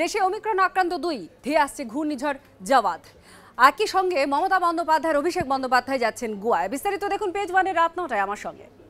দেশে অমিক্রণ আক্রান্ত দুই ধেয়ে আসছে ঘূর্ণিঝড় জওয়াদ একই সঙ্গে মমতা বন্দ্যোপাধ্যায় অভিষেক বন্দ্যোপাধ্যায় যাচ্ছেন গোয়ায় বিস্তারিত দেখুন পেজ ওয়ানের রাত নটায় আমার সঙ্গে